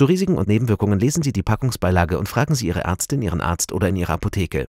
Zu Risiken und Nebenwirkungen lesen Sie die Packungsbeilage und fragen Sie Ihre Ärztin, Ihren Arzt oder in Ihrer Apotheke.